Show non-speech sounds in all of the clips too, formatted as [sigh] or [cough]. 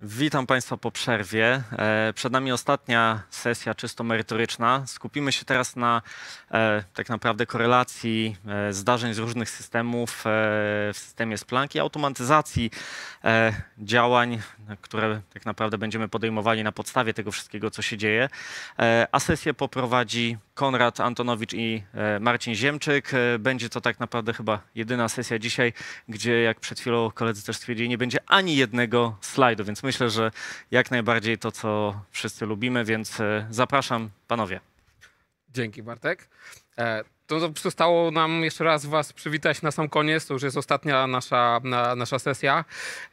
Witam Państwa po przerwie. E, przed nami ostatnia sesja czysto merytoryczna. Skupimy się teraz na e, tak naprawdę korelacji e, zdarzeń z różnych systemów w systemie Splunk i automatyzacji działań, które tak naprawdę będziemy podejmowali na podstawie tego wszystkiego, co się dzieje. A sesję poprowadzi Konrad Antonowicz i e, Marcin Ziemczyk. E, będzie to tak naprawdę chyba jedyna sesja dzisiaj, gdzie jak przed chwilą koledzy też stwierdzili, nie będzie ani jednego slajdu, więc myślę, że jak najbardziej to, co wszyscy lubimy, więc e, zapraszam panowie. Dzięki Bartek. To zostało nam jeszcze raz Was przywitać na sam koniec. To już jest ostatnia nasza, na, nasza sesja.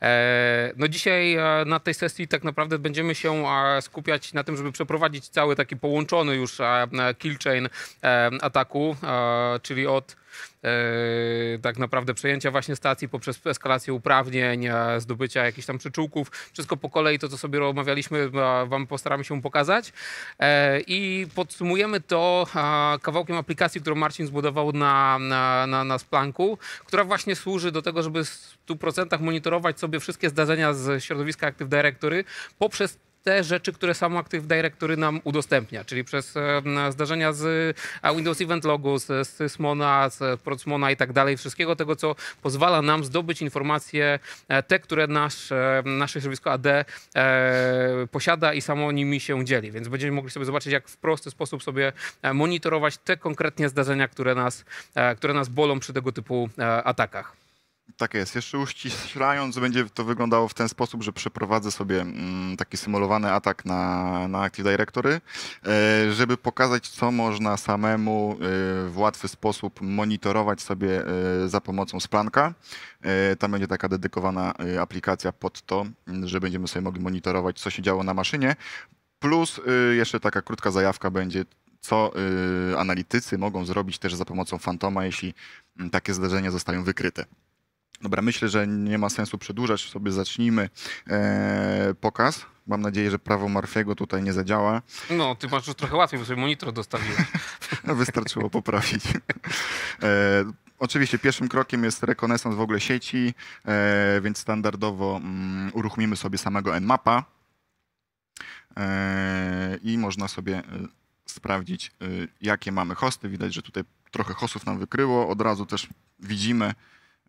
E, no dzisiaj e, na tej sesji tak naprawdę będziemy się e, skupiać na tym, żeby przeprowadzić cały taki połączony już kill chain ataku, czyli od Yy, tak naprawdę przejęcia właśnie stacji poprzez eskalację uprawnień, e, zdobycia jakichś tam przyczółków. Wszystko po kolei to, co sobie omawialiśmy, Wam postaramy się pokazać. E, I podsumujemy to kawałkiem aplikacji, którą Marcin zbudował na, na, na, na Splanku, która właśnie służy do tego, żeby w 100% monitorować sobie wszystkie zdarzenia z środowiska Active Directory poprzez te rzeczy, które samo Active Directory nam udostępnia, czyli przez e, zdarzenia z e, Windows Event Logu, z, z Sysmona, z Procmona i tak dalej, wszystkiego tego, co pozwala nam zdobyć informacje, e, te, które nasz, nasze środowisko AD posiada i samo nimi się dzieli. Więc będziemy mogli sobie zobaczyć, jak w prosty sposób sobie monitorować te konkretnie zdarzenia, które nas, które nas bolą przy tego typu atakach. Tak jest. Jeszcze uściślając, będzie to wyglądało w ten sposób, że przeprowadzę sobie mm, taki symulowany atak na, na Active Directory, e, żeby pokazać, co można samemu e, w łatwy sposób monitorować sobie e, za pomocą Splanka. Tam będzie taka dedykowana aplikacja pod to, że będziemy sobie mogli monitorować, co się działo na maszynie. Plus jeszcze taka krótka zajawka będzie, co analitycy mogą zrobić też za pomocą Fantoma, jeśli takie zdarzenia zostają wykryte. Dobra, myślę, że nie ma sensu przedłużać sobie. Zacznijmy e, pokaz. Mam nadzieję, że prawo Marfiego tutaj nie zadziała. No, ty masz już trochę łatwiej, bo sobie monitor dostawiłeś. [laughs] no, wystarczyło poprawić. E, Oczywiście pierwszym krokiem jest rekonesans w ogóle sieci, e, więc standardowo mm, uruchomimy sobie samego Nmapa e, i można sobie e, sprawdzić, e, jakie mamy hosty. Widać, że tutaj trochę hostów nam wykryło. Od razu też widzimy,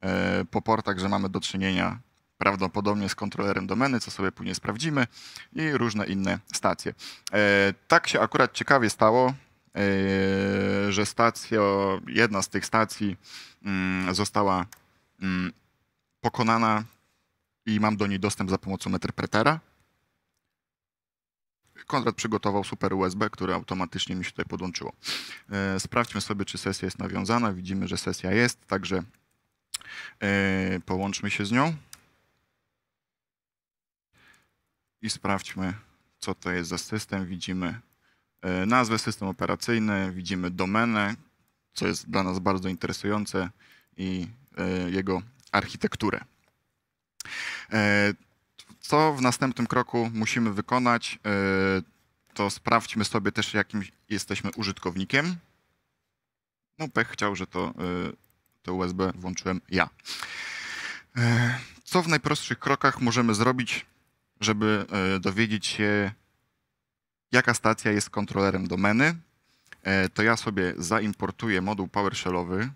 E, po portach, że mamy do czynienia prawdopodobnie z kontrolerem domeny, co sobie później sprawdzimy, i różne inne stacje. E, tak się akurat ciekawie stało, e, że stacja, jedna z tych stacji mm, została mm, pokonana i mam do niej dostęp za pomocą interpretera. Konrad przygotował super USB, które automatycznie mi się tutaj podłączyło. Sprawdźmy sobie, czy sesja jest nawiązana. Widzimy, że sesja jest, także E, połączmy się z nią i sprawdźmy, co to jest za system. Widzimy e, nazwę system operacyjny, widzimy domenę, co jest dla nas bardzo interesujące i e, jego architekturę. Co w następnym kroku musimy wykonać, to sprawdźmy sobie też, jakim jesteśmy użytkownikiem. No, pech chciał, że to to USB włączyłem ja. E, co w najprostszych krokach możemy zrobić, żeby e, dowiedzieć się, jaka stacja jest kontrolerem domeny? E, to ja sobie zaimportuję moduł PowerShellowy,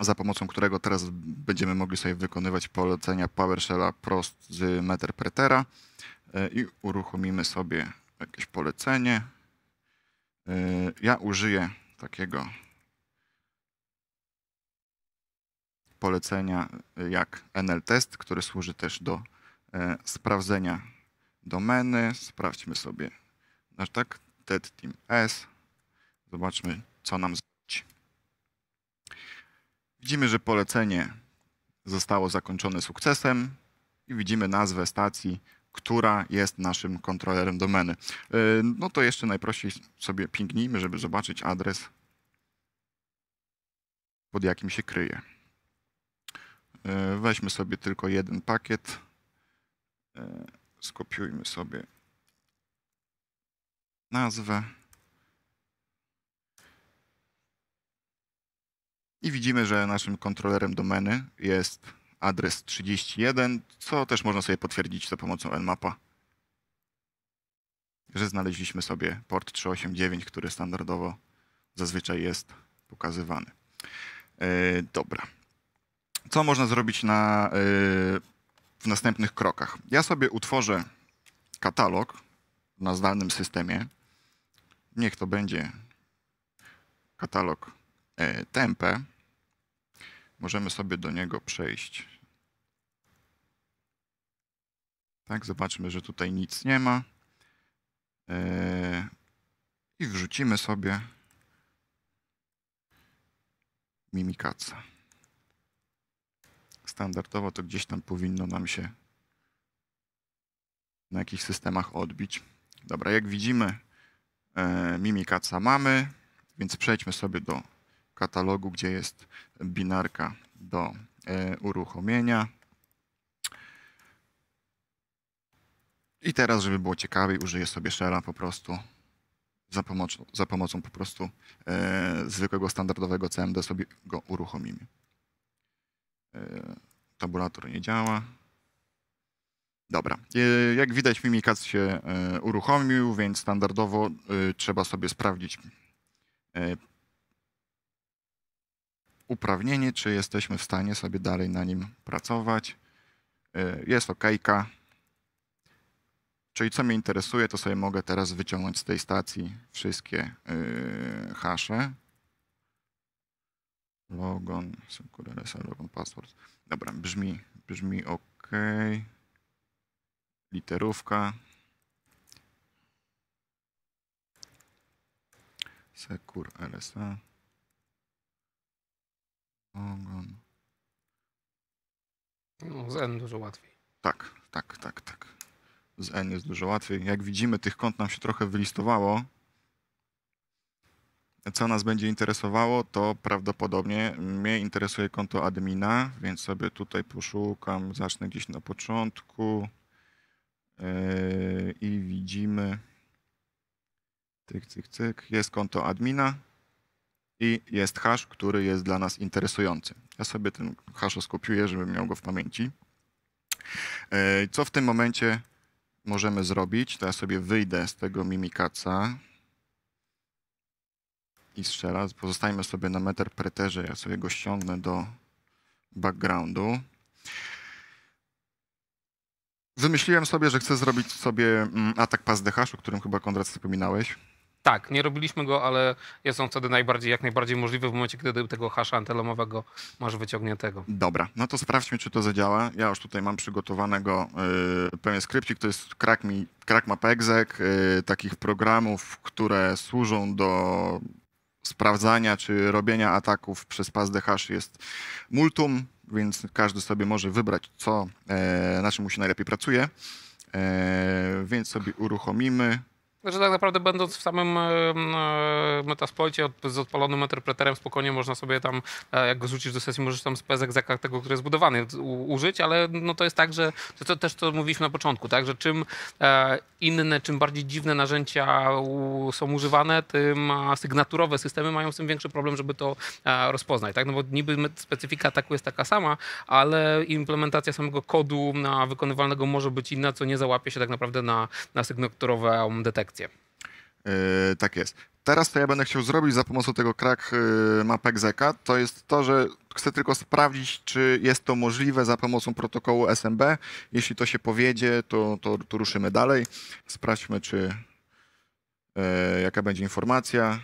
za pomocą którego teraz będziemy mogli sobie wykonywać polecenia PowerShella prost z Meterpretera i uruchomimy sobie jakieś polecenie. Y, ja użyję takiego polecenia y, jak NLTest, który służy też do y, sprawdzenia domeny. Sprawdźmy sobie, nasz tak, TED Team S. Zobaczmy, co nam zrobić. Widzimy, że polecenie zostało zakończone sukcesem i widzimy nazwę stacji która jest naszym kontrolerem domeny. Y, no to jeszcze najprościej sobie pingnijmy, żeby zobaczyć adres, pod jakim się kryje. Y, weźmy sobie tylko jeden pakiet, y, skopiujmy sobie nazwę. I widzimy, że naszym kontrolerem domeny jest adres 31, co też można sobie potwierdzić za pomocą Nmapa, że znaleźliśmy sobie port 389, który standardowo zazwyczaj jest pokazywany. E, dobra. Co można zrobić na, e, w następnych krokach? Ja sobie utworzę katalog na zdalnym systemie. Niech to będzie katalog yy, tempe możemy sobie do niego przejść Tak, zobaczmy, że tutaj nic nie ma. Yy, I wrzucimy sobie mimikaca. Standardowo to gdzieś tam powinno nam się na jakichś systemach odbić. Dobra, jak widzimy, yy, e, mimikaca mamy, więc przejdźmy sobie do katalogu, gdzie jest binarka do yy, uruchomienia. I teraz, żeby było ciekawiej, użyję sobie shella po prostu. Za pomocą, za pomocą po prostu e, zwykłego, standardowego CMD sobie go uruchomimy. E, tabulator nie działa. Dobra, e, jak widać Mimikaz się e, uruchomił, więc standardowo e, trzeba sobie sprawdzić uprawnienie, czy jesteśmy w stanie sobie dalej na nim pracować. Jest okejka. Okay Czyli co mnie interesuje, to sobie mogę teraz wyciągnąć z tej stacji wszystkie yy, hasze. Logon, subkurelesa, logon, password. Dobra, brzmi, brzmi ok. Literówka. sekur LSA. Logon. No, z N dużo łatwiej. Tak, tak, tak, tak z n jest dużo łatwiej. Jak widzimy, tych kąt nam się trochę wylistowało. Co nas będzie interesowało, to prawdopodobnie mnie interesuje konto admina, więc sobie tutaj poszukam, zacznę gdzieś na początku yy, i widzimy, cyk, cyk, cyk, jest konto admina i jest hash, który jest dla nas interesujący. Ja sobie ten hash skopiuję, żebym miał go w pamięci. Yy, co w tym momencie możemy zrobić, to ja sobie wyjdę z tego mimikaca i strzela. Pozostańmy sobie na meterpreterze, ja sobie go ściągnę do backgroundu. Wymyśliłem sobie, że chcę zrobić sobie mm, atak pas DH, o którym chyba Konrad wspominałeś. Tak, nie robiliśmy go, ale jest on wtedy najbardziej, jak najbardziej możliwy w momencie, kiedy tego hasza antelomowego masz wyciągniętego. Dobra, no to sprawdźmy, czy to zadziała. Ja już tutaj mam przygotowanego yy, pewien skrypcik, to jest crackmap.exec, yy, takich programów, które służą do sprawdzania czy robienia ataków przez de hash jest multum, więc każdy sobie może wybrać, co, yy, na czym mu się najlepiej pracuje. E, więc sobie uruchomimy że znaczy, tak naprawdę będąc w samym Metasploicie z odpalonym interpreterem spokojnie można sobie tam, e, jak go rzucisz do sesji, możesz tam spezek za tego, który jest budowany użyć, ale no to jest tak, że to, to też to mówiliśmy na początku, tak, że czym e, inne, czym bardziej dziwne narzędzia są używane, tym sygnaturowe systemy mają z tym większy problem, żeby to e, rozpoznać, tak, no bo niby specyfika ataku jest taka sama, ale implementacja samego kodu na wykonywalnego może być inna, co nie załapie się tak naprawdę na, na sygnaturowe um, detekcję akcję. Yy, tak jest. Teraz to ja będę chciał zrobić za pomocą tego crack yy, mapexeka, to jest to, że chcę tylko sprawdzić, czy jest to możliwe za pomocą protokołu SMB. Jeśli to się powiedzie, to, to, to ruszymy dalej. Sprawdźmy, czy e, jaka będzie informacja.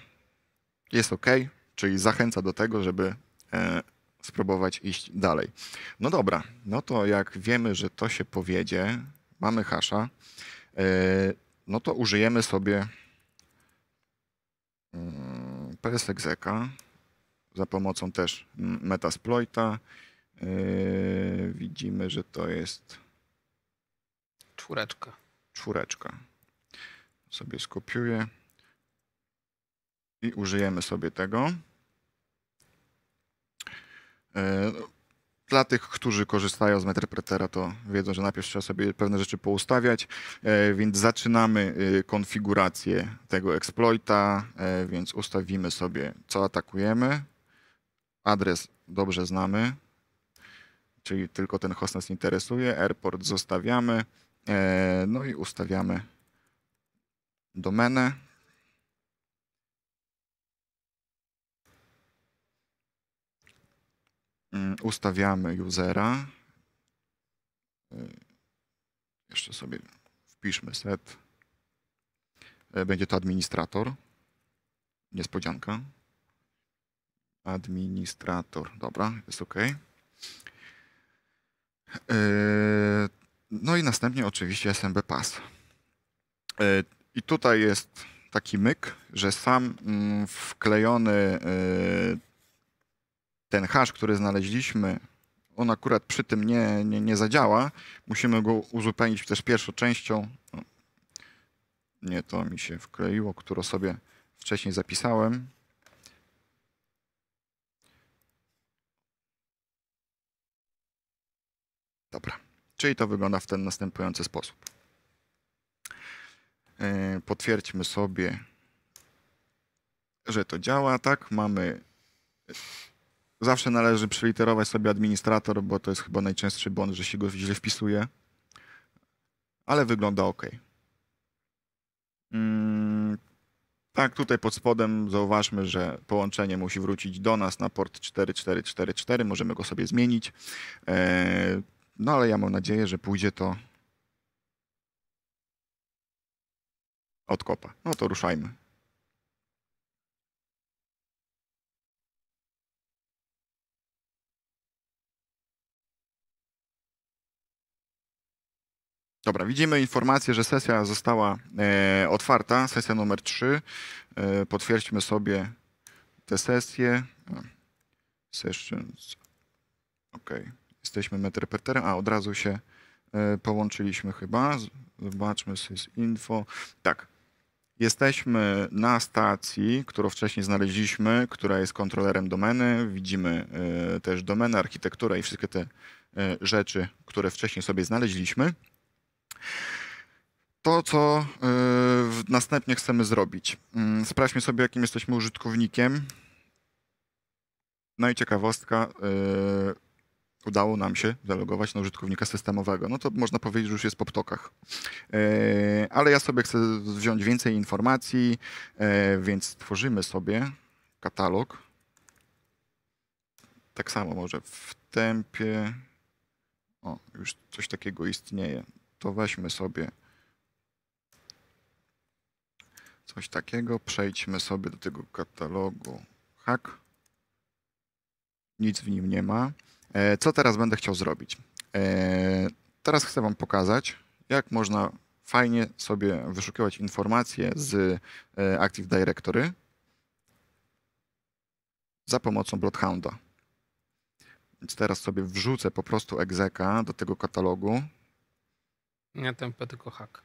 Jest OK, czyli zachęca do tego, żeby e, spróbować iść dalej. No dobra, no to jak wiemy, że to się powiedzie, mamy hasza. E, no to użyjemy sobie mm, PSExeca za pomocą też metasploita. Yy, widzimy, że to jest czwóreczka. Czwóreczka. Sobie skopiuję i użyjemy sobie tego. Yy, dla tych, którzy korzystają z Meterpretera, to wiedzą, że najpierw trzeba sobie pewne rzeczy poustawiać, e, więc zaczynamy y, konfigurację tego exploita, e, więc ustawimy sobie, co atakujemy. Adres dobrze znamy, czyli tylko ten host nas interesuje. Airport zostawiamy, e, no i ustawiamy domenę, Mm, ustawiamy usera. E, jeszcze sobie wpiszmy set. E, będzie to administrator. Niespodzianka. Administrator, dobra, jest OK. E, no i następnie oczywiście SMB Pass. I tutaj jest taki myk, że sam mm, wklejony ten hash, który znaleźliśmy, on akurat przy tym nie, nie, nie zadziała. Musimy go uzupełnić też pierwszą częścią. No, nie, to mi się wkleiło, które sobie wcześniej zapisałem. Dobra, czyli to wygląda w ten następujący sposób. E, potwierdźmy sobie, że to działa, tak? Mamy Zawsze należy przeliterować sobie administrator, bo to jest chyba najczęstszy błąd, że się go źle wpisuje. Ale wygląda ok. Mm, tak, tutaj pod spodem zauważmy, że połączenie musi wrócić do nas na port 4444. Możemy go sobie zmienić. E, no ale ja mam nadzieję, że pójdzie to od kopa. No to ruszajmy. Dobra, widzimy informację, że sesja została e, otwarta, sesja numer 3. E, potwierdźmy sobie tę sesję. Sessions. OK. Jesteśmy meterpreterem, a od razu się e, połączyliśmy chyba. Zobaczmy sysinfo. Tak. Jesteśmy na stacji, którą wcześniej znaleźliśmy, która jest kontrolerem domeny. Widzimy e, też domenę, architekturę i wszystkie te e, rzeczy, które wcześniej sobie znaleźliśmy to, co y, następnie chcemy zrobić. Mm, sprawdźmy sobie, jakim jesteśmy użytkownikiem. No i ciekawostka, y, udało nam się zalogować na użytkownika systemowego. No to można powiedzieć, że już jest po ptokach. Y, ale ja sobie chcę wziąć więcej informacji, więc stworzymy sobie katalog. Tak samo może w tempie. O, już coś takiego istnieje to weźmy sobie coś takiego. Przejdźmy sobie do tego katalogu hack. Nic w nim nie ma. E, co teraz będę chciał zrobić? E, teraz chcę Wam pokazać, jak można fajnie sobie wyszukiwać informacje z e, Active Directory za pomocą Bloodhounda. Więc teraz sobie wrzucę po prostu egzeka do tego katalogu. Nie tempa, tylko hak.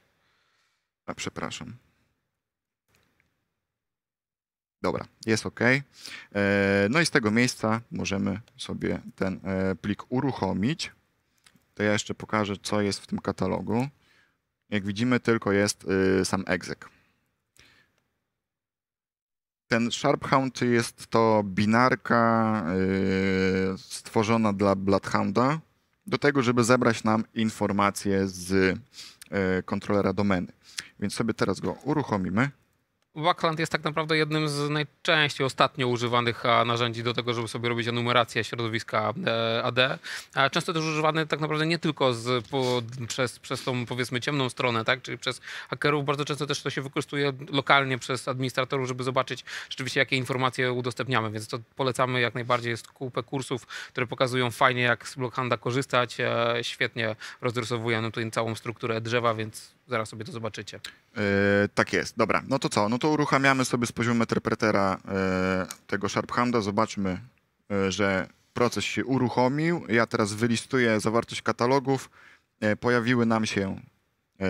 A przepraszam. Dobra, jest OK. E, no i z tego miejsca możemy sobie ten e, plik uruchomić. To ja jeszcze pokażę, co jest w tym katalogu. Jak widzimy, tylko jest y, sam exec. Ten Sharphound jest to binarka y, stworzona dla Bloodhounda, do tego, żeby zebrać nam informacje z e, kontrolera domeny. Więc sobie teraz go uruchomimy. Backland jest tak naprawdę jednym z najczęściej ostatnio używanych e, narzędzi do tego, żeby sobie robić enumerację środowiska e, AD. Często też używany tak naprawdę nie tylko z, po, przez, przez tą powiedzmy ciemną stronę, tak? czyli przez hakerów. Bardzo często też to się wykorzystuje lokalnie przez administratorów, żeby zobaczyć rzeczywiście jakie informacje udostępniamy. Więc to polecamy jak najbardziej. Jest kupę kursów, które pokazują fajnie jak z Blockhanda korzystać. E, świetnie rozrysowujemy tutaj całą strukturę drzewa, więc Zaraz sobie to zobaczycie. Yy, tak jest, dobra. No to co? No to uruchamiamy sobie z poziomu interpretera yy, tego Sharphanda. Zobaczmy, yy, że proces się uruchomił. Ja teraz wylistuję zawartość katalogów. pojawiły nam się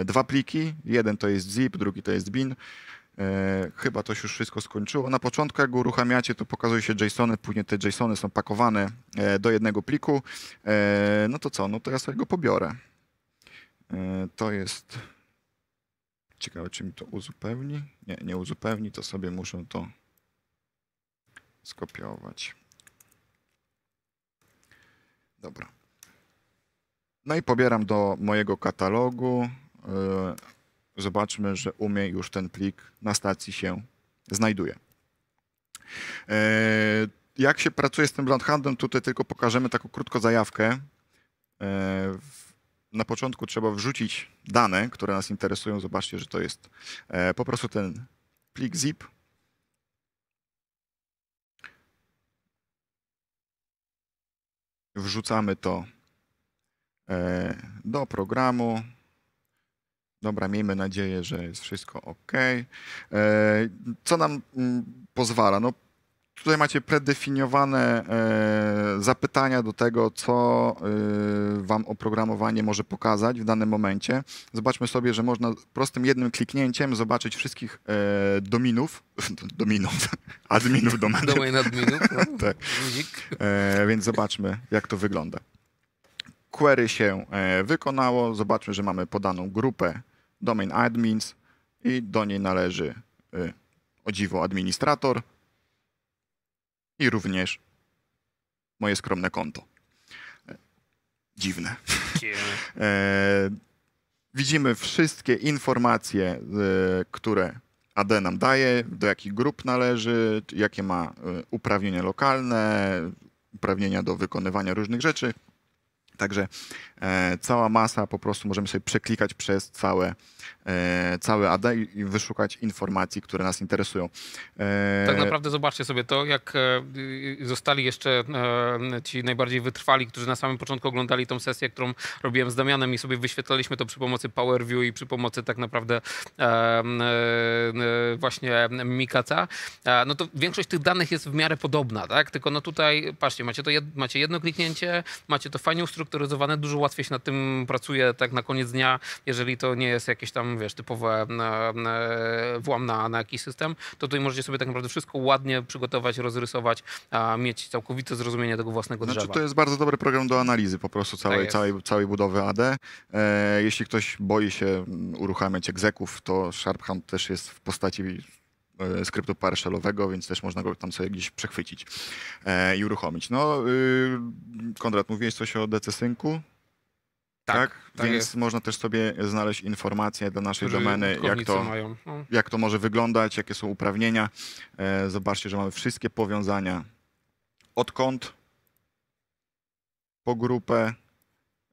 dwa pliki. Jeden to jest zip, drugi to jest bin. chyba to się już wszystko skończyło. Na początku, jak go uruchamiacie, to pokazuje się JSONy, później te JSONy są pakowane do jednego pliku. no to co? No to ja sobie go pobiorę. to jest Ciekawe, czy mi to uzupełni? Nie, nie uzupełni, to sobie muszę to skopiować. Dobra. No i pobieram do mojego katalogu. E, zobaczmy, że u mnie już ten plik na stacji się znajduje. E, jak się pracuje z tym brandhandlem, tutaj tylko pokażemy taką krótką zajawkę. E, na początku trzeba wrzucić dane, które nas interesują. Zobaczcie, że to jest e, po prostu ten plik zip. Wrzucamy to e, do programu. Dobra, miejmy nadzieję, że jest wszystko ok. E, co nam mm, pozwala? No, Tutaj macie predefiniowane e, zapytania do tego, co e, Wam oprogramowanie może pokazać w danym momencie. Zobaczmy sobie, że można prostym jednym kliknięciem zobaczyć wszystkich e, dominów, [laughs] dominów, [laughs] adminów domeny. Domain adminów. No. [laughs] tak. E, więc zobaczmy, jak to wygląda. Query się e, wykonało. Zobaczmy, że mamy podaną grupę domain admins i do niej należy, e, o dziwo, administrator i również moje skromne konto. E, dziwne. [laughs] e, widzimy wszystkie informacje, e, które AD nam daje, do jakich grup należy, jakie ma e, uprawnienia lokalne, uprawnienia do wykonywania różnych rzeczy. Także e, cała masa po prostu możemy sobie przeklikać przez całe, e, całe AD i, i, wyszukać informacji, które nas interesują. E... Tak naprawdę zobaczcie sobie to, jak e, zostali jeszcze e, ci najbardziej wytrwali, którzy na samym początku oglądali tą sesję, którą robiłem z Damianem i sobie wyświetlaliśmy to przy pomocy PowerView i przy pomocy tak naprawdę e, właśnie Mikaca. no to większość tych danych jest w miarę podobna, tak? Tylko no tutaj, patrzcie, macie, to jed macie jedno kliknięcie, macie to fajnie ustrukturowane, ustrukturyzowane, dużo łatwiej się nad tym pracuje tak na koniec dnia, jeżeli to nie jest jakieś tam, wiesz, typowe na, e, na, e, włam na, na jakiś system, to tutaj możecie sobie tak naprawdę wszystko ładnie przygotować, rozrysować, a mieć całkowite zrozumienie tego własnego znaczy, drzewa. Znaczy, to jest bardzo dobry program do analizy po prostu całej, tak całej, całej budowy AD. E, jeśli ktoś boi się uruchamiać egzeków, to Sharp Hunt też jest w postaci skryptu e, PowerShellowego, więc też można go tam sobie gdzieś przechwycić e, i uruchomić. No, y, Konrad, mówiłeś coś o DC-Synku? Tak, tak, tak, więc można też sobie znaleźć informacje dla naszej domeny, jak to, mają. No. jak to może wyglądać, jakie są uprawnienia. E, zobaczcie, że mamy wszystkie powiązania od kont po grupę,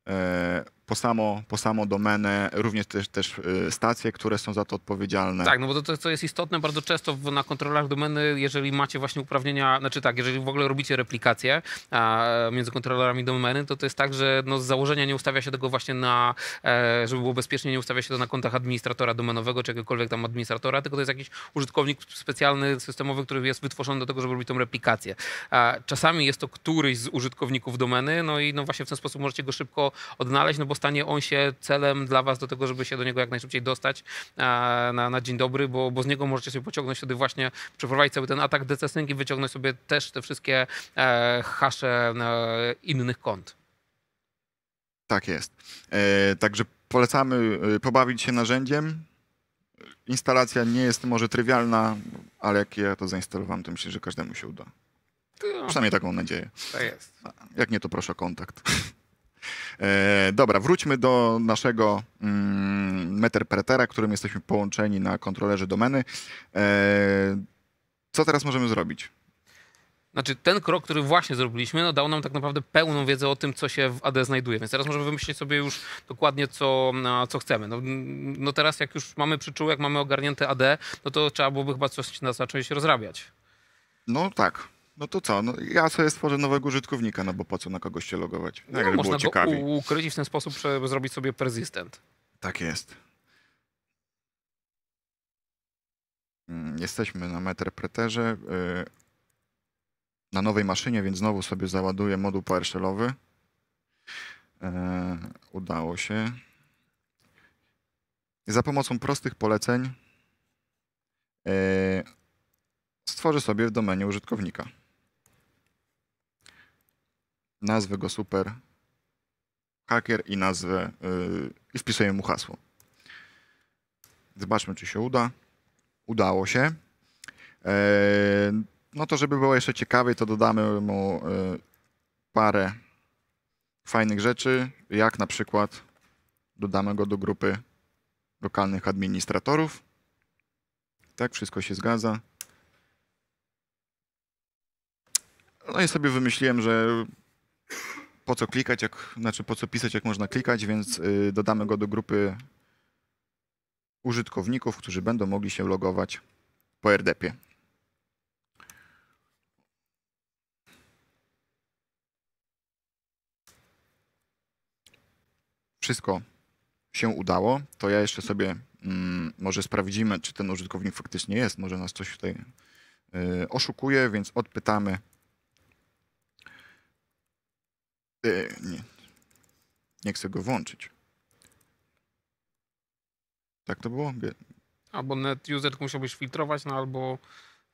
e, po, samo, po samą domenę, również też, też y, stacje, które są za to odpowiedzialne. Tak, no bo to, co jest istotne bardzo często w, na kontrolach domeny, jeżeli macie właśnie uprawnienia, znaczy tak, jeżeli w ogóle robicie replikację a, między kontrolerami domeny, to to jest tak, że no, z założenia nie ustawia się tego właśnie na, e, żeby było bezpiecznie, nie ustawia się to na kontach administratora domenowego, czy jakiegokolwiek tam administratora, tylko to jest jakiś użytkownik specjalny, systemowy, który jest wytworzony do tego, żeby robić tą replikację. A, czasami jest to któryś z użytkowników domeny, no i no właśnie w ten sposób możecie go szybko odnaleźć, no bo bo stanie on się celem dla was do tego, żeby się do niego jak najszybciej dostać e, na, na dzień dobry, bo, bo z niego możecie sobie pociągnąć wtedy właśnie, przeprowadzić cały ten atak decesyjny i wyciągnąć sobie też te wszystkie e, hasze e, innych kont. Tak jest. E, także polecamy e, pobawić się narzędziem. Instalacja nie jest może trywialna, ale jak ja to zainstalowałem, to myślę, że każdemu się uda. No. Przynajmniej taką nadzieję. Tak jest. jak nie, to proszę o kontakt. E, dobra, wróćmy do naszego mm, meterpretera, którym jesteśmy połączeni na kontrolerze domeny. E, co teraz możemy zrobić? Znaczy, ten krok, który właśnie zrobiliśmy, no, dał nam tak naprawdę pełną wiedzę o tym, co się w AD znajduje. Więc teraz możemy wymyślić sobie już dokładnie, co, co chcemy. No, no teraz, jak już mamy przyczółek, mamy ogarnięte AD, no to trzeba byłoby chyba coś zacząć rozrabiać. No tak. No to co? No, ja sobie stworzę nowego użytkownika, no bo po co na kogoś się logować? Tak, no, można było ciekawie. go ukryć w ten sposób zrobić sobie persistent. Tak jest. Mm, jesteśmy na Meterpreterze, y, na nowej maszynie, więc znowu sobie załaduję moduł PowerShellowy. E, udało się. Za pomocą prostych poleceń y, stworzę sobie w domenie użytkownika nazwę go super hacker i nazwę yy, i wpisuję mu hasło. Zobaczmy, czy się uda. Udało się. E, no to, żeby było jeszcze ciekawiej, to dodamy mu y, parę fajnych rzeczy, jak na przykład dodamy go do grupy lokalnych administratorów. Tak, wszystko się zgadza. No i sobie wymyśliłem, że po co klikać, jak, znaczy po co pisać, jak można klikać, więc y, dodamy go do grupy użytkowników, którzy będą mogli się logować po RDP-ie. Wszystko się udało, to ja jeszcze sobie mm, może sprawdzimy, czy ten użytkownik faktycznie jest, może nas coś tutaj y, oszukuje, więc odpytamy E, nie. Nie chcę go włączyć. Tak to było? albo net user musiałbyś filtrować, no albo...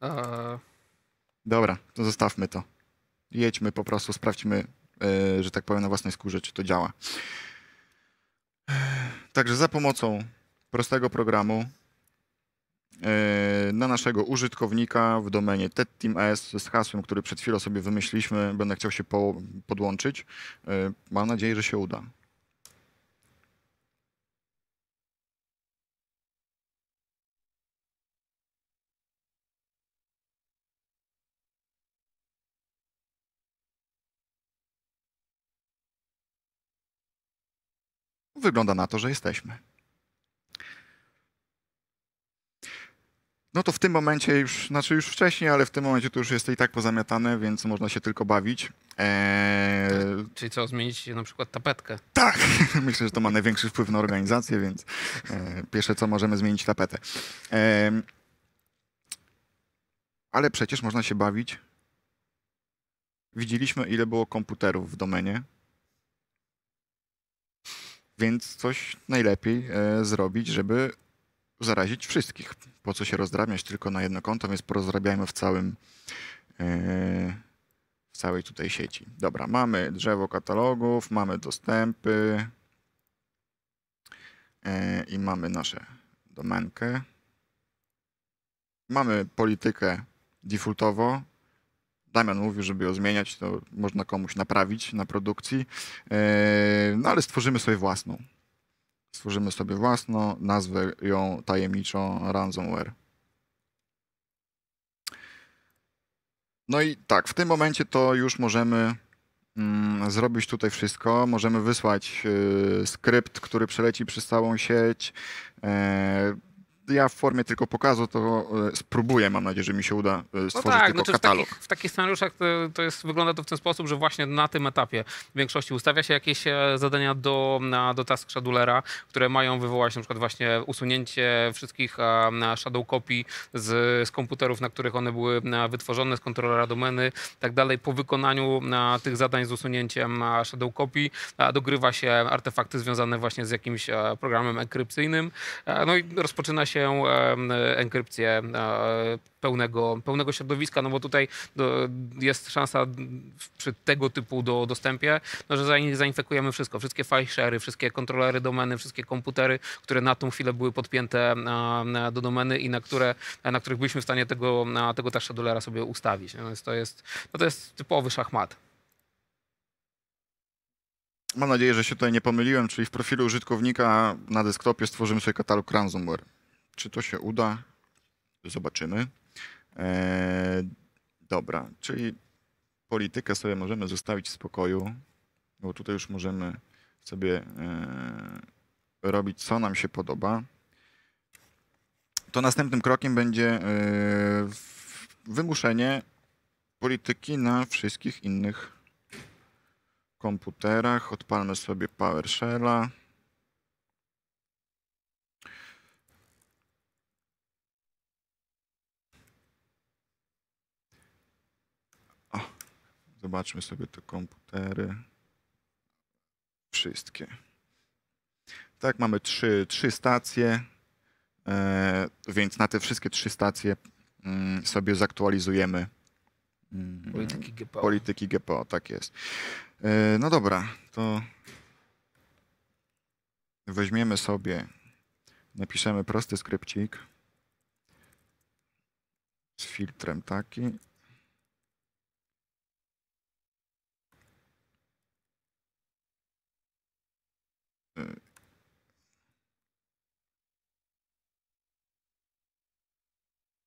E... Dobra, to zostawmy to. Jedźmy po prostu, sprawdźmy, e, że tak powiem, na własnej skórze, czy to działa. Także za pomocą prostego programu E, na naszego użytkownika w domenie TEDTeamS z hasłem, który przed chwilą sobie wymyśliliśmy. Będę chciał się po, podłączyć. E, mam nadzieję, że się uda. Wygląda na to, że jesteśmy. No to w tym momencie już, znaczy już wcześniej, ale w tym momencie to już jest i tak pozamiatane, więc można się tylko bawić. Eee... Tak, czyli co, zmienić na przykład tapetkę? Tak, [laughs] myślę, że to ma największy wpływ na organizację, więc eee, pierwsze co, możemy zmienić tapetę. Eee, ale przecież można się bawić. Widzieliśmy, ile było komputerów w domenie. Więc coś najlepiej e, zrobić, żeby zarazić wszystkich. Po co się rozdrabniać tylko na jedno konto, więc porozrabiajmy w całym e, w całej tutaj sieci. Dobra, mamy drzewo katalogów, mamy dostępy e, i mamy nasze domenkę. Mamy politykę defaultowo. Damian mówił, żeby ją zmieniać, to można komuś naprawić na produkcji, e, no ale stworzymy sobie własną stworzymy sobie własną, nazwę ją tajemniczą ransomware. No i tak, w tym momencie to już możemy mm, zrobić tutaj wszystko. Możemy wysłać y, skrypt, który przeleci przez całą sieć. Y, ja w formie tylko pokazu to e, spróbuję, mam nadzieję, że mi się uda e, no stworzyć no tak, tylko znaczy katalog. W takich, w takich scenariuszach to, to, jest, wygląda to w ten sposób, że właśnie na tym etapie w większości ustawia się jakieś e, zadania do, na, do task shadulera, które mają wywołać na przykład właśnie usunięcie wszystkich shadow copy z, z komputerów, na których one były wytworzone, z kontrolera domeny i tak dalej. Po wykonaniu tych zadań z usunięciem shadow copy dogrywa się artefakty związane właśnie z jakimś programem enkrypcyjnym. No i rozpoczyna się się enkrypcję e, pełnego, pełnego środowiska, no bo tutaj jest szansa przy tego typu do dostępie, no, że zainfekujemy wszystko, wszystkie fileshare'y, wszystkie kontrolery domeny, wszystkie komputery, które na tą chwilę były podpięte do domeny i na, które, na których byliśmy w stanie tego, tego taxa sobie ustawić. No, to, jest, no, to jest typowy szachmat. Mam nadzieję, że się tutaj nie pomyliłem, czyli w profilu użytkownika na desktopie stworzymy sobie katalog ransomware. Czy to się uda? Zobaczymy. Eee, dobra, czyli politykę sobie możemy zostawić w spokoju, bo tutaj już możemy sobie eee, robić, co nam się podoba. To następnym krokiem będzie eee, wymuszenie polityki na wszystkich innych komputerach. Odpalmy sobie PowerShell'a. Zobaczmy sobie te komputery. Wszystkie. Tak, mamy trzy, trzy stacje, e, więc na te wszystkie trzy stacje mm, sobie zaktualizujemy mm, polityki GPO. Polityki GPO, tak jest. E, no dobra, to weźmiemy sobie, napiszemy prosty skrypcik z filtrem taki.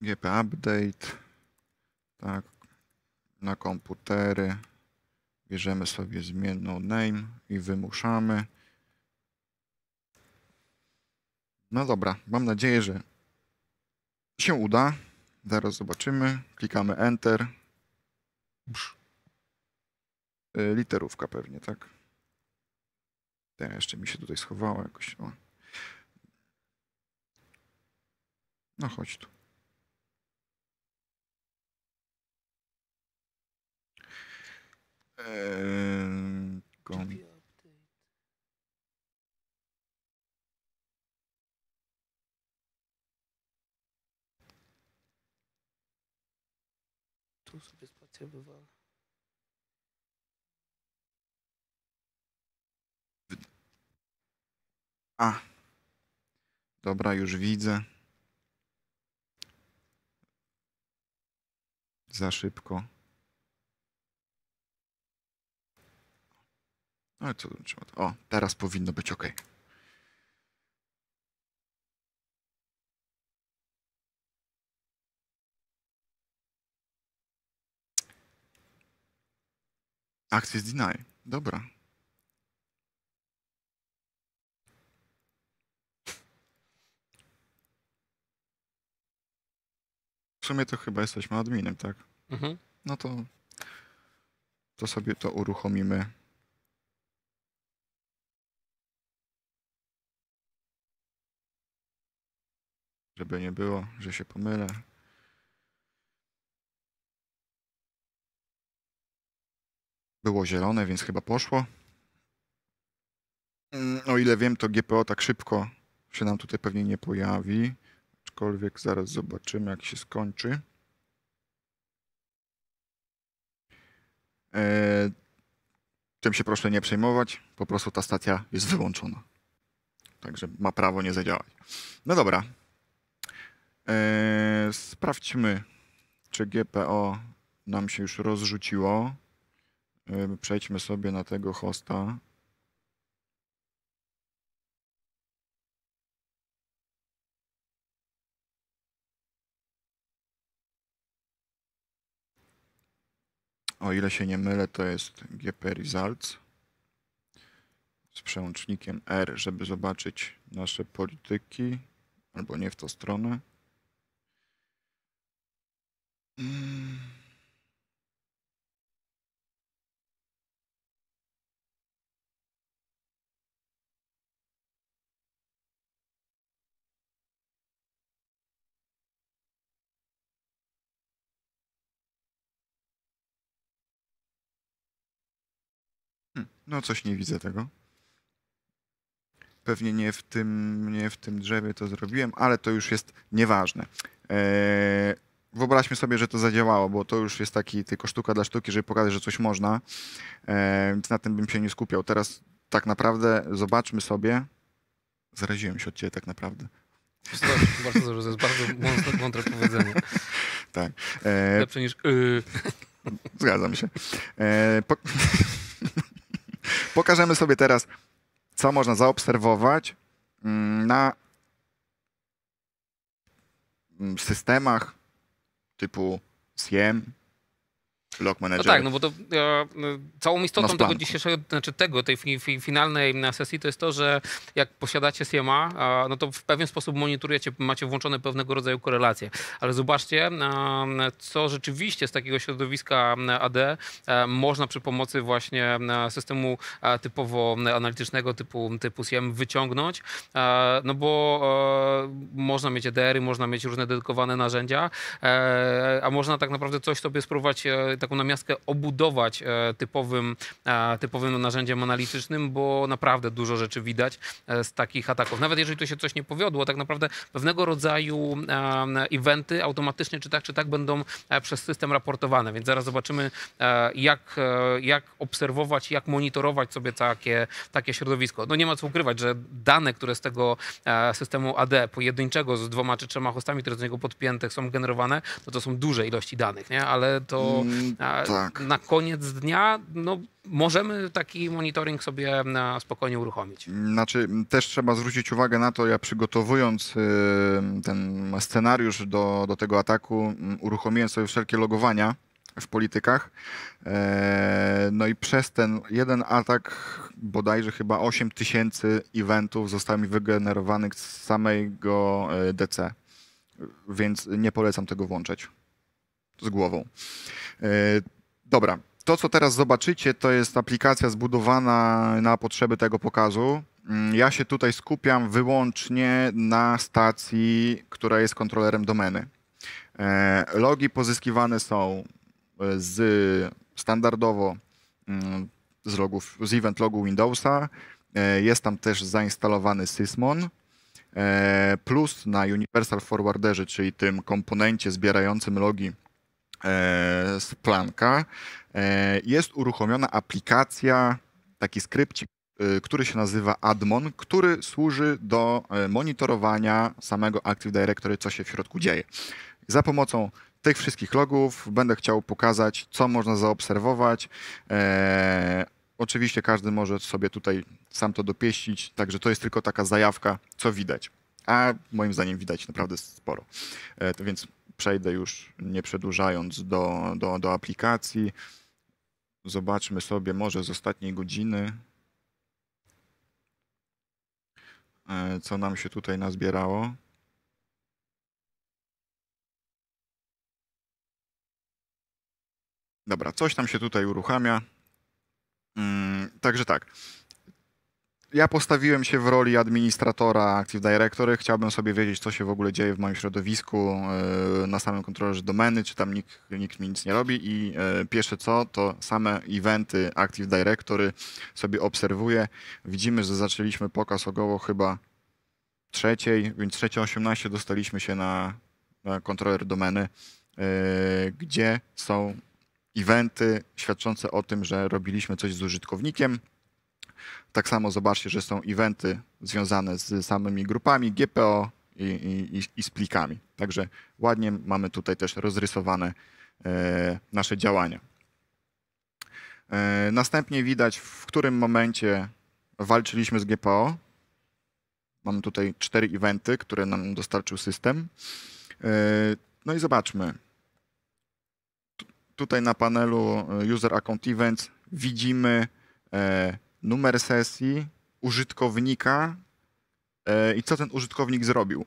GP Update, tak, na komputery bierzemy sobie zmienną name i wymuszamy. No dobra, mam nadzieję, że się uda. Zaraz zobaczymy. Klikamy Enter. Y, literówka pewnie, tak? Ja jeszcze mi się tutaj schowało jakoś. O. No chodź tu. Eee, tu sobie spacja bywała. A. Dobra, już widzę. Za szybko. No co to? O, teraz powinno być ok. Access deny. Dobra. W sumie to chyba jesteśmy adminem, tak? Mhm. No to, to sobie to uruchomimy. żeby nie było, że się pomylę. Było zielone, więc chyba poszło. Mm, o ile wiem, to GPO tak szybko się nam tutaj pewnie nie pojawi. Aczkolwiek zaraz zobaczymy, jak się skończy. Eee, się proszę nie przejmować. Po prostu ta stacja jest wyłączona. Także ma prawo nie zadziałać. No dobra, Eee, sprawdźmy, czy GPO nam się już rozrzuciło. Eee, przejdźmy sobie na tego hosta. O ile się nie mylę, to jest GP Results z przełącznikiem R, żeby zobaczyć nasze polityki, albo nie w tą stronę. Hmm, no coś nie widzę tego. Pewnie nie w tym, nie w tym drzewie to zrobiłem, ale to już jest nieważne. Eee, wyobraźmy sobie, że to zadziałało, bo to już jest taki tylko sztuka dla sztuki, żeby pokazać, że coś można. E, na tym bym się nie skupiał. Teraz tak naprawdę zobaczmy sobie. Zaraziłem się od ciebie tak naprawdę. To bardzo dobrze, to jest bardzo mądre powiedzenie. Tak. E... Lepsze niż yy. Zgadzam się. E, po... Pokażemy sobie teraz, co można zaobserwować mm, na mm, systemach typu zjem, Log no manager. No tak, no bo to e, e całą istotą tego dzisiejszego, znaczy tego, tej fi, fi, finalnej sesji to jest to, że jak posiadacie CMA, e, no to w pewien sposób monitorujecie, macie włączone pewnego rodzaju korelacje. Ale zobaczcie, e, co rzeczywiście z takiego środowiska AD e, można przy pomocy właśnie systemu e, typowo analitycznego typu, typu CM wyciągnąć, no bo można mieć EDR-y, można mieć różne dedykowane narzędzia, a można tak naprawdę coś sobie spróbować taką namiastkę obudować e, typowym, e, typowym narzędziem analitycznym, bo naprawdę dużo rzeczy widać e, z takich ataków. Nawet jeżeli to się coś nie powiodło, tak naprawdę pewnego rodzaju eventy automatycznie czy tak, czy tak będą przez system raportowane, więc zaraz zobaczymy, jak, jak obserwować, jak monitorować sobie takie, takie środowisko. No nie ma co ukrywać, że dane, które z tego systemu AD pojedynczego z dwoma czy trzema hostami, które z niego podpięte są generowane, no to są duże ilości danych, nie? ale to mm, tak. na koniec dnia no, możemy taki monitoring sobie na spokojnie uruchomić. Znaczy, też trzeba zwrócić uwagę na to, ja przygotowując y, ten scenariusz do, do tego ataku, mm, uruchomiłem sobie wszelkie logowania w politykach. E, no i przez ten jeden atak bodajże chyba 8 tysięcy eventów zostało mi wygenerowanych z samego e, DC, więc nie polecam tego włączać z głową. E, dobra, to, co teraz zobaczycie, to jest aplikacja zbudowana na potrzeby tego pokazu. Mm, ja się tutaj skupiam wyłącznie na stacji, która jest kontrolerem domeny. E, logi pozyskiwane są e, z standardowo mm, z logów, z event logu Windowsa. Jest tam też zainstalowany Sysmon plus na Universal Forwarderze, czyli tym komponencie zbierającym logi E, z planka e, jest uruchomiona aplikacja, taki skrypcik, e, który się nazywa Admon, który służy do monitorowania samego Active Directory, co się w środku dzieje. Za pomocą tych wszystkich logów będę chciał pokazać, co można zaobserwować. oczywiście każdy może sobie tutaj sam to dopieścić, także to jest tylko taka zajawka, co widać. A moim zdaniem widać naprawdę sporo. to więc przejdę już nie przedłużając do, do, do aplikacji. Zobaczmy sobie może z ostatniej godziny, e, co nam się tutaj nazbierało. Dobra, coś tam się tutaj uruchamia. Mm, także tak ja postawiłem się w roli administratora Active Directory. Chciałbym sobie wiedzieć, co się w ogóle dzieje w moim środowisku e, na samym kontrolerze domeny, czy tam nikt, nikt mi nic nie robi i e, pierwsze co, to same eventy Active Directory sobie obserwuję. Widzimy, że zaczęliśmy pokaz około chyba trzeciej, więc 3.18 dostaliśmy się na, na kontroler domeny, e, gdzie są eventy świadczące o tym, że robiliśmy coś z użytkownikiem. Tak samo zobaczcie, że są eventy związane z samymi grupami GPO i, i, i z plikami. Także ładnie mamy tutaj też rozrysowane e, nasze działania. E, następnie widać, w którym momencie walczyliśmy z GPO. Mamy tutaj cztery eventy, które nam dostarczył system. E, no i zobaczmy. T tutaj na panelu e, User Account Events widzimy e, numer sesji, użytkownika e, i co ten użytkownik zrobił.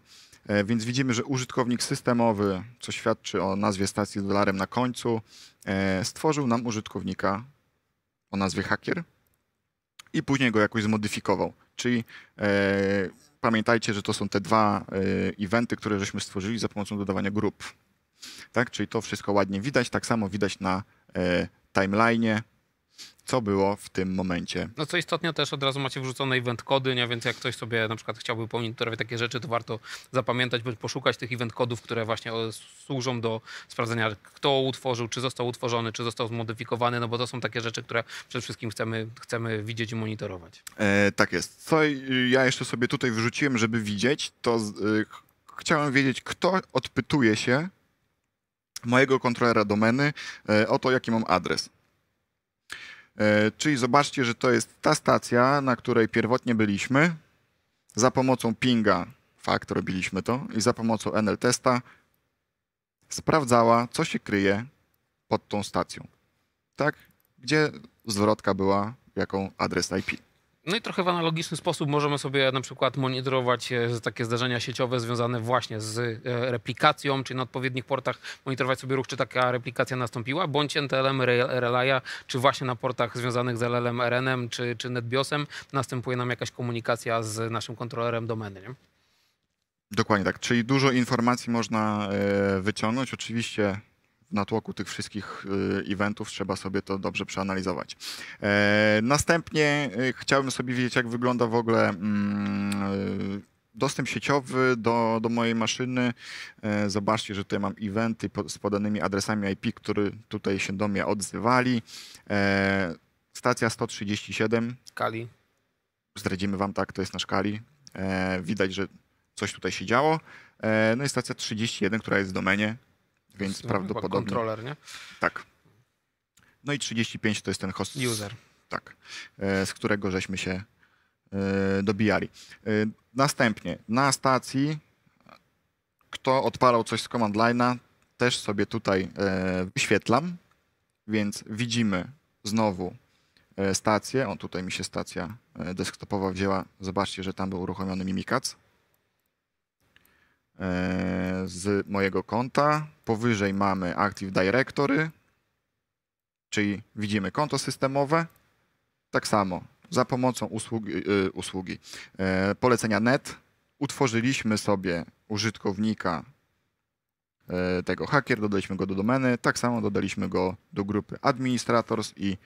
E, więc widzimy, że użytkownik systemowy, co świadczy o nazwie stacji z dolarem na końcu, e, stworzył nam użytkownika o nazwie hakier i później go jakoś zmodyfikował. Czyli pamiętajcie, że to są te dwa eventy, które żeśmy stworzyli za pomocą dodawania grup. Tak? Czyli to wszystko ładnie widać, tak samo widać na timeline co było w tym momencie. No co istotne też od razu macie wrzucone event kody, nie? więc jak ktoś sobie na przykład chciałby pomonitorować takie rzeczy, to warto zapamiętać bądź poszukać tych event kodów, które właśnie służą do sprawdzenia, kto utworzył, czy został utworzony, czy został zmodyfikowany, no bo to są takie rzeczy, które przede wszystkim chcemy, chcemy widzieć i monitorować. E, tak jest. Co ja jeszcze sobie tutaj wrzuciłem, żeby widzieć, to y, chciałem wiedzieć, kto odpytuje się mojego kontrolera domeny e, o to, jaki mam adres. E, czyli zobaczcie, że to jest ta stacja, na której pierwotnie byliśmy. Za pomocą pinga, fakt, robiliśmy to, i za pomocą NL testa sprawdzała, co się kryje pod tą stacją. Tak? Gdzie zwrotka była, jaką adres IP. No i trochę w analogiczny sposób możemy sobie na przykład monitorować e, takie zdarzenia sieciowe związane właśnie z e, replikacją, czy na odpowiednich portach monitorować sobie ruch, czy taka replikacja nastąpiła, bądź NTLM Relaya, czy właśnie na portach związanych z LLM RN-em, czy, czy NetBIOS-em następuje nam jakaś komunikacja z naszym kontrolerem domeny. Nie? Dokładnie tak, czyli dużo informacji można e, wyciągnąć. Oczywiście w natłoku tych wszystkich y, eventów trzeba sobie to dobrze przeanalizować. E, następnie y, chciałbym sobie wiedzieć, jak wygląda w ogóle mm, y, dostęp sieciowy do, do mojej maszyny. E, zobaczcie, że tutaj mam eventy z podanymi adresami IP, które tutaj się do mnie odzywali. E, stacja 137. Kali. Zdradzimy wam tak, to jest nasz Kali. Widać, że coś tutaj się działo. No i stacja 31, która jest w domenie, więc no, prawdopodobnie... Kontroler, nie? Tak. No i 35 to jest ten host... User. Tak, e, z którego żeśmy się e, dobijali. E, następnie na stacji kto odpalał coś z command line'a, też sobie tutaj wyświetlam, więc widzimy znowu stację. O, tutaj mi się stacja desktopowa wzięła. Zobaczcie, że tam był uruchomiony Mimikac. E, z mojego konta. Powyżej mamy Active Directory, czyli widzimy konto systemowe. Tak samo za pomocą usługi, e, usługi e, polecenia net utworzyliśmy sobie użytkownika tego hacker, dodaliśmy go do domeny, tak samo dodaliśmy go do grupy administrators i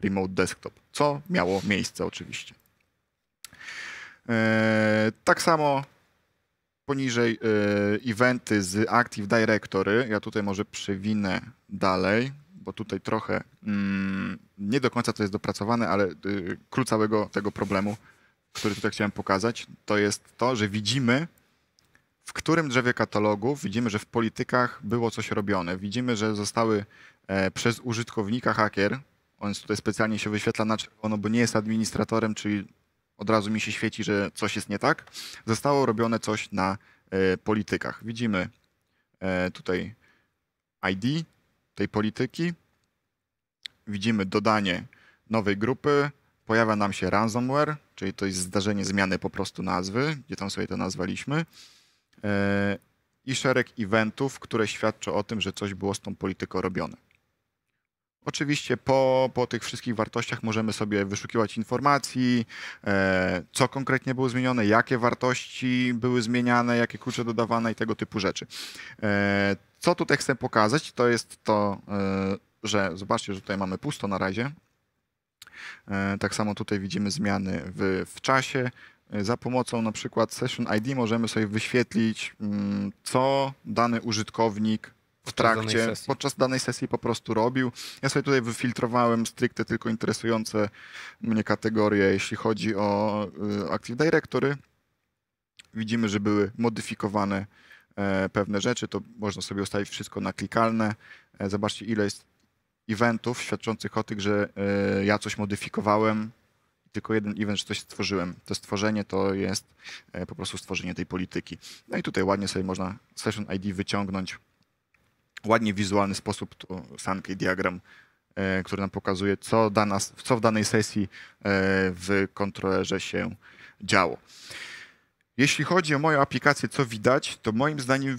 remote desktop, co miało miejsce oczywiście. Tak samo poniżej y, eventy z Active Directory. Ja tutaj może przewinę dalej, bo tutaj trochę mm, nie do końca to jest dopracowane, ale y, klucz całego tego problemu, który tutaj chciałem pokazać, to jest to, że widzimy w którym drzewie katalogów widzimy, że w politykach było coś robione. Widzimy, że zostały e, przez użytkownika hakier, on tutaj specjalnie się wyświetla na czerwono, bo nie jest administratorem, czyli od razu mi się świeci, że coś jest nie tak. Zostało robione coś na e, politykach. Widzimy e, tutaj ID tej polityki. Widzimy dodanie nowej grupy. Pojawia nam się ransomware, czyli to jest zdarzenie zmiany po prostu nazwy, gdzie tam sobie to nazwaliśmy. E, I szereg eventów, które świadczą o tym, że coś było z tą polityką robione. Oczywiście po, po tych wszystkich wartościach możemy sobie wyszukiwać informacji, e, co konkretnie było zmienione, jakie wartości były zmieniane, jakie klucze dodawane i tego typu rzeczy. E, co tutaj chcę pokazać, to jest to, e, że zobaczcie, że tutaj mamy pusto na razie. E, tak samo tutaj widzimy zmiany w, w czasie. E, za pomocą na przykład Session ID możemy sobie wyświetlić, mm, co dany użytkownik w trakcie, danej podczas danej sesji po prostu robił. Ja sobie tutaj wyfiltrowałem stricte tylko interesujące mnie kategorie, jeśli chodzi o y, Active Directory. Widzimy, że były modyfikowane e, pewne rzeczy, to można sobie ustawić wszystko na klikalne. E, zobaczcie, ile jest eventów świadczących o tym, że e, ja coś modyfikowałem, tylko jeden event, że coś stworzyłem. To stworzenie to jest po prostu stworzenie tej polityki. No i tutaj ładnie sobie można session ID wyciągnąć ładnie wizualny sposób to Sankey diagram, e, który nam pokazuje, co, dana, co w danej sesji e, w kontrolerze się działo. Jeśli chodzi o moją aplikację, co widać, to moim zdaniem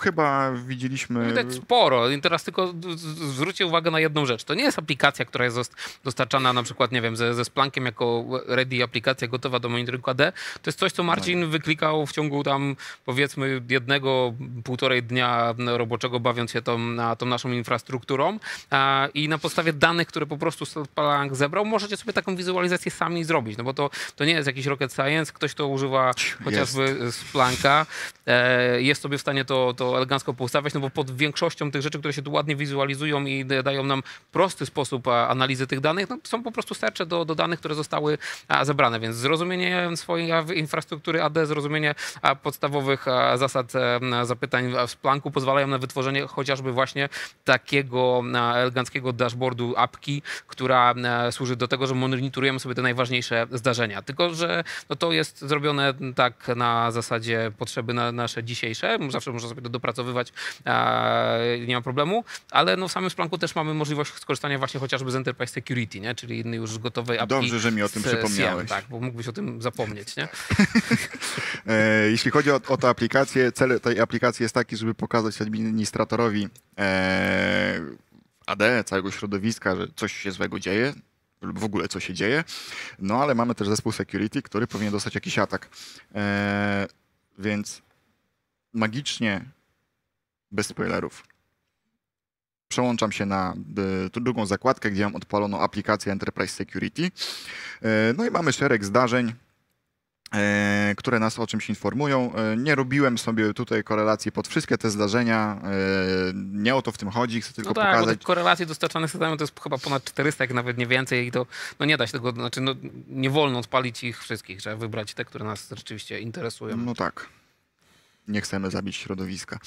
chyba widzieliśmy. Widać sporo. I teraz tylko zwróćcie uwagę na jedną rzecz. To nie jest aplikacja, która jest dostarczana na przykład, nie wiem, ze, ze Splankiem jako ready aplikacja gotowa do monitoringu AD. To jest coś, co Marcin no. wyklikał w ciągu tam powiedzmy jednego, półtorej dnia roboczego, bawiąc się tą, na, tą naszą infrastrukturą i na podstawie danych, które po prostu Splank zebrał, możecie sobie taką wizualizację sami zrobić, no bo to, to nie jest jakiś rocket science, ktoś, kto używa chociażby jest. Splanka, e, jest sobie w stanie to, to to elegancko poustawiać, no bo pod większością tych rzeczy, które się tu ładnie wizualizują i dają nam prosty sposób analizy tych danych, no, są po prostu sercze do, do danych, które zostały zebrane, więc zrozumienie swojej infrastruktury AD, zrozumienie podstawowych zasad zapytań w Splanku pozwalają na wytworzenie chociażby właśnie takiego eleganckiego dashboardu apki, która służy do tego, że monitorujemy sobie te najważniejsze zdarzenia. Tylko, że no to jest zrobione tak na zasadzie potrzeby na nasze dzisiejsze. Zawsze można sobie dopracowywać, nie ma problemu, ale no w samym Splanku też mamy możliwość skorzystania właśnie chociażby z Enterprise Security, nie? czyli innej już gotowej apki. Dobrze, że mi o tym przypomniałeś. tak, bo mógłbyś o tym zapomnieć. Nie? [laughs] E, jeśli chodzi o, o tę aplikację, cel tej aplikacji jest taki, żeby pokazać administratorowi e, AD, całego środowiska, że coś się złego dzieje, lub w ogóle co się dzieje. No ale mamy też zespół security, który powinien dostać jakiś atak. E, więc magicznie bez spoilerów. Przełączam się na y, drugą zakładkę, gdzie mam odpaloną aplikację Enterprise Security. Y, no i mamy szereg zdarzeń, y, które nas o czymś informują. Nie robiłem sobie tutaj korelacji pod wszystkie te zdarzenia. Nie o to w tym chodzi, chcę tylko no tak, pokazać. Bo korelacji dostarczanych zadaniom to jest chyba ponad 400, jak nawet nie więcej i to no nie da się tego, znaczy no, nie wolno odpalić ich wszystkich, trzeba wybrać te, które nas rzeczywiście interesują. No tak nie chcemy zabić środowiska.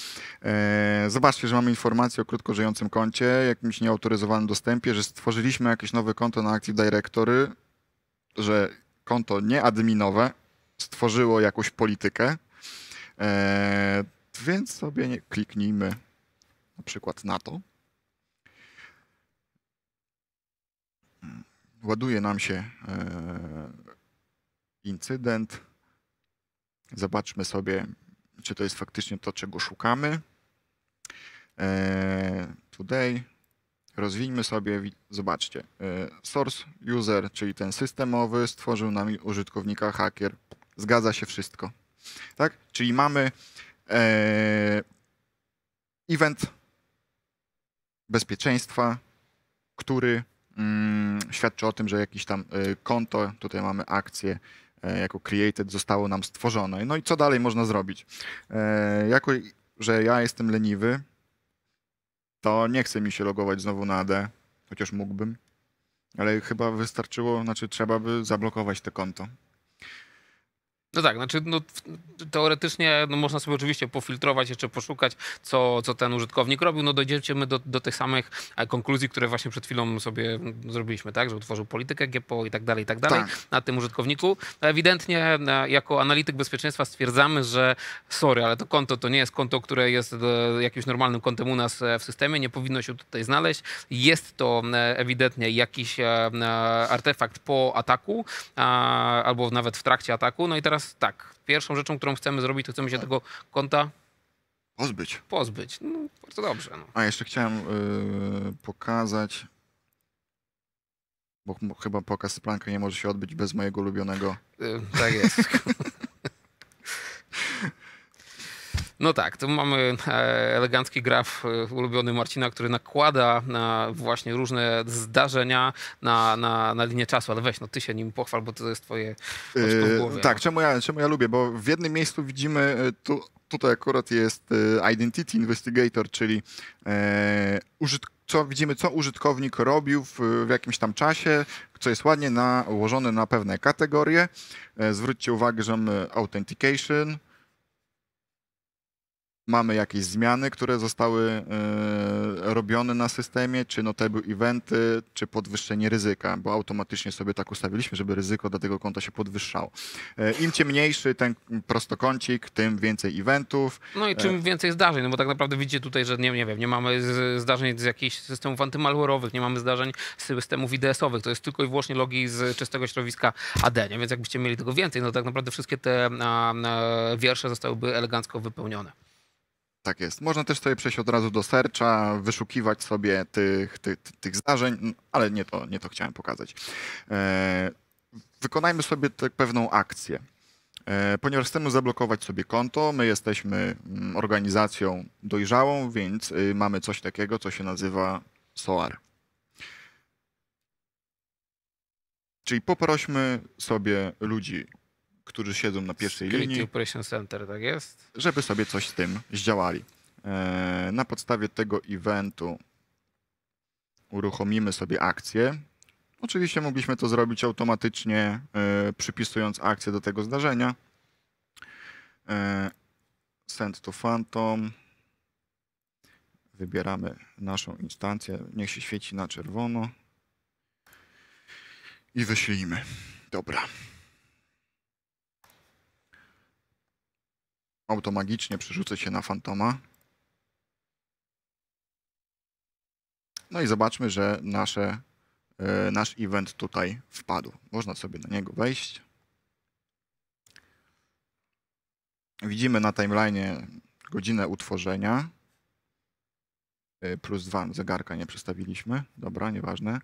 E, zobaczcie, że mamy informację o krótko żyjącym koncie, jakimś nieautoryzowanym dostępie, że stworzyliśmy jakieś nowe konto na Active Directory, że konto nieadminowe stworzyło jakąś politykę, e, więc sobie nie, kliknijmy na przykład na to. Ładuje nam się e, incydent. Zobaczmy sobie czy to jest faktycznie to, czego szukamy. E, today rozwińmy sobie, zobaczcie, e, source user, czyli ten systemowy, stworzył nam użytkownika hacker. Zgadza się wszystko. Tak? Czyli mamy e, event bezpieczeństwa, który mm, świadczy o tym, że jakieś tam konto, tutaj mamy akcję, E, jako created zostało nam stworzone. No i co dalej można zrobić? E, jako, że ja jestem leniwy, to nie chcę mi się logować znowu na AD, chociaż mógłbym, ale chyba wystarczyło, znaczy trzeba by zablokować te konto. No tak, znaczy no, teoretycznie no, można sobie oczywiście pofiltrować, jeszcze poszukać, co, co ten użytkownik robił. No dojdziemy do, do tych samych e, konkluzji, które właśnie przed chwilą sobie mm, zrobiliśmy, tak? Że utworzył politykę GPO i tak dalej, i tak dalej tak. na tym użytkowniku. No, ewidentnie e, jako analityk bezpieczeństwa stwierdzamy, że sorry, ale to konto to nie jest konto, które jest e, jakimś normalnym kontem u nas w systemie, nie powinno się tutaj znaleźć. Jest to ewidentnie jakiś artefakt po ataku albo nawet w trakcie ataku. No i teraz tak, pierwszą rzeczą, którą chcemy zrobić, to chcemy się tak. tego konta pozbyć. Pozbyć. No, bardzo dobrze. No. A jeszcze chciałem yy, pokazać, bo chyba pokaz planka nie może się odbyć bez mojego ulubionego. Yy, tak jest. [laughs] No tak, tu mamy e, elegancki graf e, ulubiony Marcina, który nakłada na właśnie różne zdarzenia na, na, na linię czasu, ale weź, no ty się nim pochwal, bo to jest twoje e, głowie. tak, czemu ja, czemu ja lubię, bo w jednym miejscu widzimy tu, tutaj akurat jest Identity Investigator, czyli e, co, widzimy, co użytkownik robił w, w, jakimś tam czasie, co jest ładnie nałożone na pewne kategorie. E, zwróćcie uwagę, że mamy authentication, mamy jakieś zmiany, które zostały e, robione na systemie, czy notable eventy, czy podwyższenie ryzyka, bo automatycznie sobie tak ustawiliśmy, żeby ryzyko dla tego konta się podwyższało. E, Im ciemniejszy ten prostokącik, tym więcej eventów. No i e, czym więcej zdarzeń, no bo tak naprawdę widzicie tutaj, że nie, nie wiem, nie mamy zdarzeń z jakichś systemów antymalware'owych, nie mamy zdarzeń z systemów IDS-owych, to jest tylko i wyłącznie logi z czystego środowiska AD, nie? więc jakbyście mieli tego więcej, no tak naprawdę wszystkie te a, a, wiersze zostałyby elegancko wypełnione. Tak jest. Można też sobie przejść od razu do serca, wyszukiwać sobie tych, tych, tych zdarzeń, ale nie to, nie to chciałem pokazać. E, wykonajmy sobie tak pewną akcję. E, ponieważ chcemy zablokować sobie konto, my jesteśmy mm, organizacją dojrzałą, więc y, mamy coś takiego, co się nazywa SOAR. Czyli poprośmy sobie ludzi, którzy siedzą na pierwszej Security linii. Operation Center, tak jest? Żeby sobie coś z tym zdziałali. E, na podstawie tego eventu uruchomimy sobie akcję. Oczywiście mogliśmy to zrobić automatycznie, e, przypisując akcję do tego zdarzenia. E, send to Phantom. Wybieramy naszą instancję. Niech się świeci na czerwono. I wyślijmy. Dobra. automagicznie przerzucę się na Fantoma. No i zobaczmy, że nasze, e, nasz event tutaj wpadł. Można sobie na niego wejść. Widzimy na timeline godzinę utworzenia. E, plus dwa zegarka nie przestawiliśmy. Dobra, nieważne.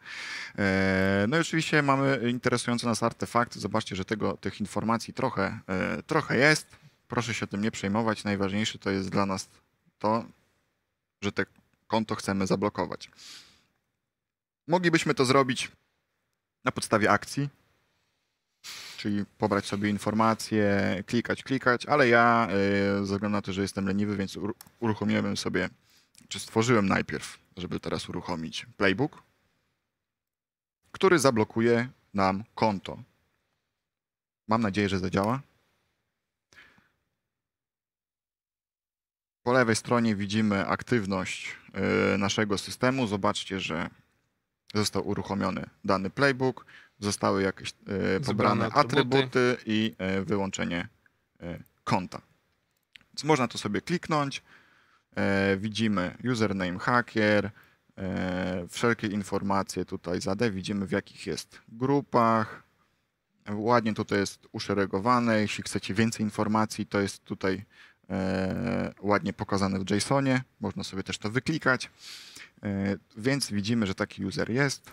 E, no i oczywiście mamy interesujący nas artefakt. Zobaczcie, że tego, tych informacji trochę, trochę jest. Proszę się tym nie przejmować. Najważniejsze to jest dla nas to, że te konto chcemy zablokować. Moglibyśmy to zrobić na podstawie akcji, czyli pobrać sobie informacje, klikać, klikać, ale ja yy, ze względu na to, że jestem leniwy, więc uruchomiłem sobie, czy stworzyłem najpierw, żeby teraz uruchomić playbook, który zablokuje nam konto. Mam nadzieję, że zadziała. Po lewej stronie widzimy aktywność y, naszego systemu. Zobaczcie, że został uruchomiony dany playbook, zostały jakieś y, pobrane atrybuty. i y, wyłączenie konta. Więc można to sobie kliknąć. Widzimy username hacker, wszelkie informacje tutaj zade. Widzimy w jakich jest grupach. Ładnie tutaj jest uszeregowane. Jeśli chcecie więcej informacji, to jest tutaj E, ładnie pokazane w JSONie. Można sobie też to wyklikać. E, więc widzimy, że taki user jest.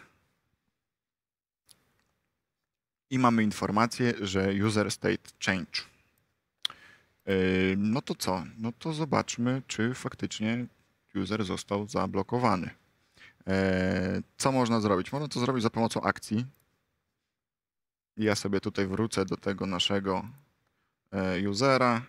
I mamy informację, że user state change. E, no to co? No to zobaczmy, czy faktycznie user został zablokowany. Co można zrobić? Można to zrobić za pomocą akcji. Ja sobie tutaj wrócę do tego naszego usera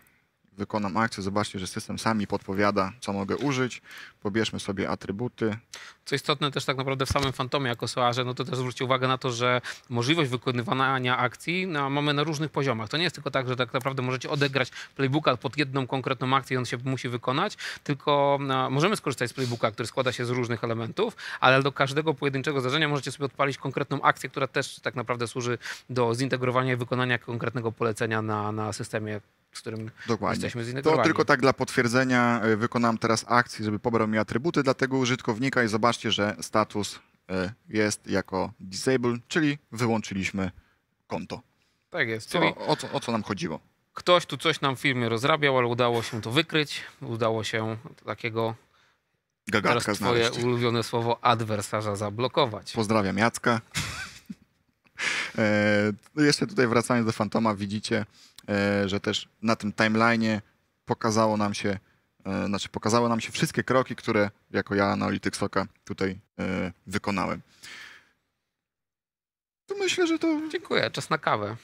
wykonam akcję, zobaczcie, że system sami podpowiada, co mogę użyć, pobierzmy sobie atrybuty. Co istotne też tak naprawdę w samym Fantomie jako Soarze, no to też zwróćcie uwagę na to, że możliwość wykonywania akcji no, mamy na różnych poziomach. To nie jest tylko tak, że tak naprawdę możecie odegrać playbooka pod jedną konkretną akcję i on się musi wykonać, tylko no, możemy skorzystać z playbooka, który składa się z różnych elementów, ale do każdego pojedynczego zdarzenia możecie sobie odpalić konkretną akcję, która też tak naprawdę służy do zintegrowania i wykonania konkretnego polecenia na, na systemie z którym Dokładnie. jesteśmy zintegrowani. To tylko tak dla potwierdzenia e, wykonałem teraz akcję, żeby pobrał mi atrybuty dla tego użytkownika i zobaczcie, że status e, jest jako disable, czyli wyłączyliśmy konto. Tak jest. czyli o, co, o co nam chodziło? Ktoś tu coś nam w firmie rozrabiał, ale udało się to wykryć. Udało się takiego Gagatka teraz twoje znaleźć. ulubione słowo adwersarza zablokować. Pozdrawiam Jacka. [laughs] e, jeszcze tutaj wracając do Fantoma, widzicie E, że też na tym timeline'ie pokazało nam się, e, znaczy pokazało nam się wszystkie kroki, które jako ja analityk Soka tutaj e, wykonałem. To myślę, że to... Dziękuję, czas na kawę.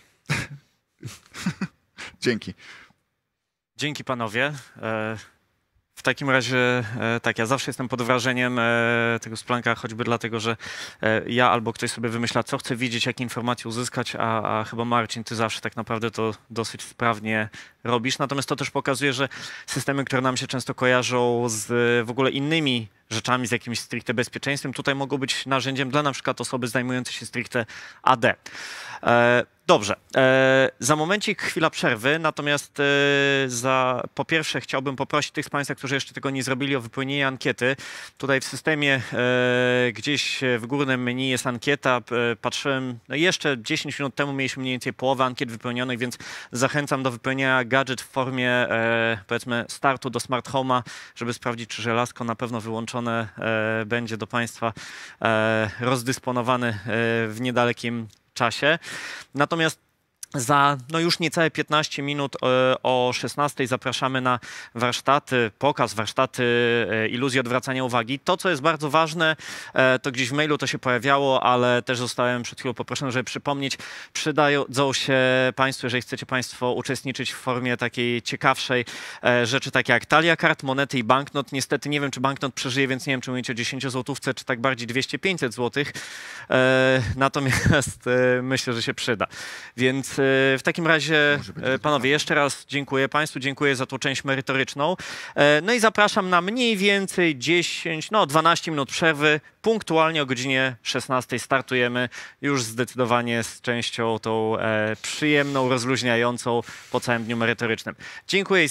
[laughs] Dzięki. Dzięki panowie. W takim razie, e, tak, ja zawsze jestem pod wrażeniem e, tego splanka, choćby dlatego, że e, ja albo ktoś sobie wymyśla, co chce widzieć, jakie informacje uzyskać, a, a chyba Marcin, ty zawsze tak naprawdę to dosyć sprawnie robisz. Natomiast to też pokazuje, że systemy, które nam się często kojarzą z w ogóle innymi rzeczami z jakimś stricte bezpieczeństwem. Tutaj mogą być narzędziem dla na przykład osoby zajmującej się stricte AD. E, dobrze, e, za momencik chwila przerwy, natomiast e, za, po pierwsze chciałbym poprosić tych z Państwa, którzy jeszcze tego nie zrobili, o wypełnienie ankiety. Tutaj w systemie e, gdzieś w górnym menu jest ankieta, e, patrzyłem, no jeszcze 10 minut temu mieliśmy mniej więcej połowę ankiet wypełnionych, więc zachęcam do wypełnienia gadżet w formie e, powiedzmy startu do smart home'a, żeby sprawdzić, czy żelazko na pewno wyłączone E, będzie do Państwa e, rozdysponowany e, w niedalekim czasie. Natomiast za no już niecałe 15 minut e, o 16 zapraszamy na warsztaty, pokaz warsztaty e, iluzji odwracania uwagi. To, co jest bardzo ważne, e, to gdzieś w mailu to się pojawiało, ale też zostałem przed chwilą poproszony, żeby przypomnieć, przydadzą się Państwu, jeżeli chcecie Państwo uczestniczyć w formie takiej ciekawszej rzeczy, takie jak talia kart, monety i banknot. Niestety nie wiem, czy banknot przeżyje, więc nie wiem, czy mówić o 10 złotówce, czy tak bardziej 200-500 złotych. Natomiast myślę, że się przyda. Więc E, w takim razie, e, panowie, jeszcze raz dziękuję Państwu, dziękuję za tą część merytoryczną. E, no i zapraszam na mniej więcej 10, no 12 minut przerwy. Punktualnie o godzinie 16 startujemy już zdecydowanie z częścią tą przyjemną, rozluźniającą po całym dniu merytorycznym. Dziękuję.